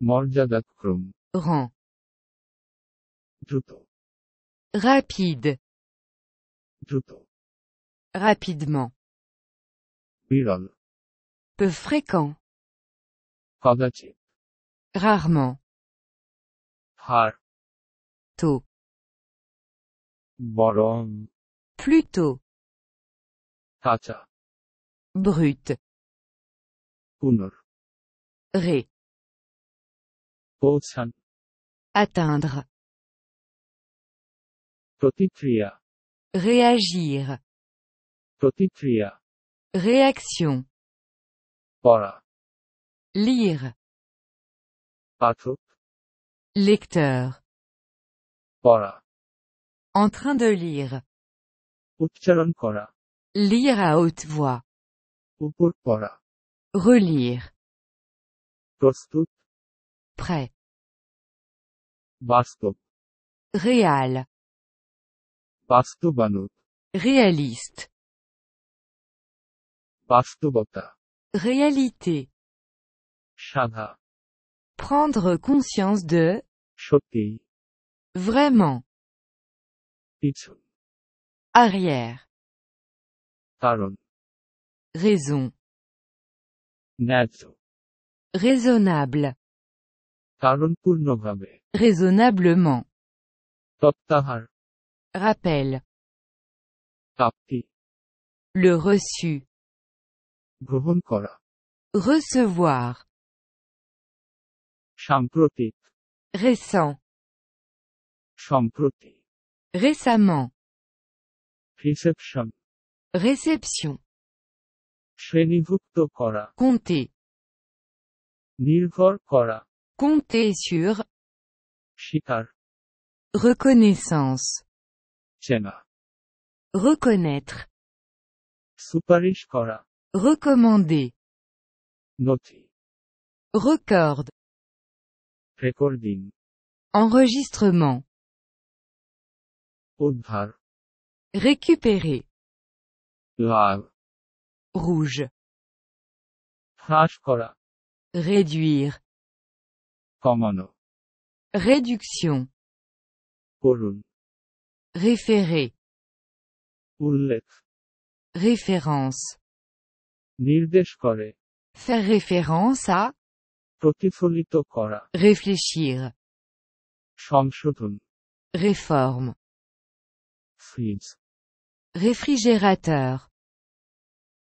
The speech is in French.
morja Dakrum rang. rapide. Bruto rapidement. viral, peu fréquent. kodachip, rarement. har, to boron, plutôt. tacha, brut. honor, ré. Atteindre. Protitria. Réagir. Protitria. Réaction. Pora. Lire. Patruk. Lecteur. Pora. En train de lire. Utcharan kora. Lire à haute voix. Upur kora. Relire. Prostut. Prêt. Réal. Bastobanut. Réaliste. Bastobota. Réalité. সাধা Prendre conscience de, Choté. vraiment, পিছন arrière, Taron. raison, Nazo. raisonnable, Tarun Raisonnablement. Toptahar. Rappel. Tapti. Le reçu. Recevoir. Champroti. Récent. Champroti. Récemment. Reception. Réception. Che Nivukto Kora. Kora. Compter sur Shikar. Reconnaissance. Chena. Reconnaître. Suparish Recommander. Noti. Record. Recording. Enregistrement. Udhar. Récupérer. Lav. Rouge. Réduire. Réduction. Référer Référence. Faire référence à. Réfléchir. Réforme. Réfrigérateur.